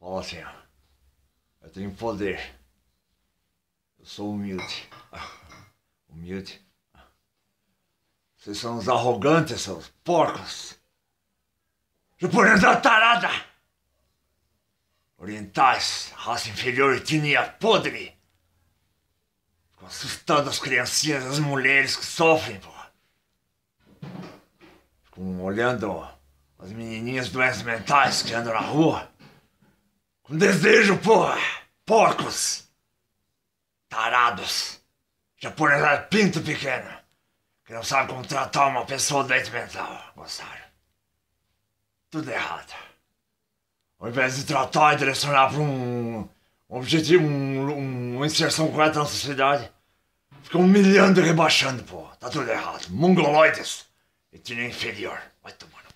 Fala assim, ó. Eu tenho poder. Eu sou humilde. Humilde. Vocês são os arrogantes, seus porcos. da tarada! Orientais, raça inferior, etnia podre! Ficam assustando as criancinhas, as mulheres que sofrem, pô. Ficam olhando as menininhas doentes mentais que andam na rua. Um desejo, porra! Porcos! Tarados! Japonesa é pinto pequeno! Que não sabe como tratar uma pessoa doente mental. Gostaram? Tudo errado. Ao invés de tratar e direcionar para um, um objetivo, um, um, uma inserção correta na sociedade, fica humilhando e rebaixando, pô. Tá tudo errado. Mongoloides! Etnia inferior. Vai tomar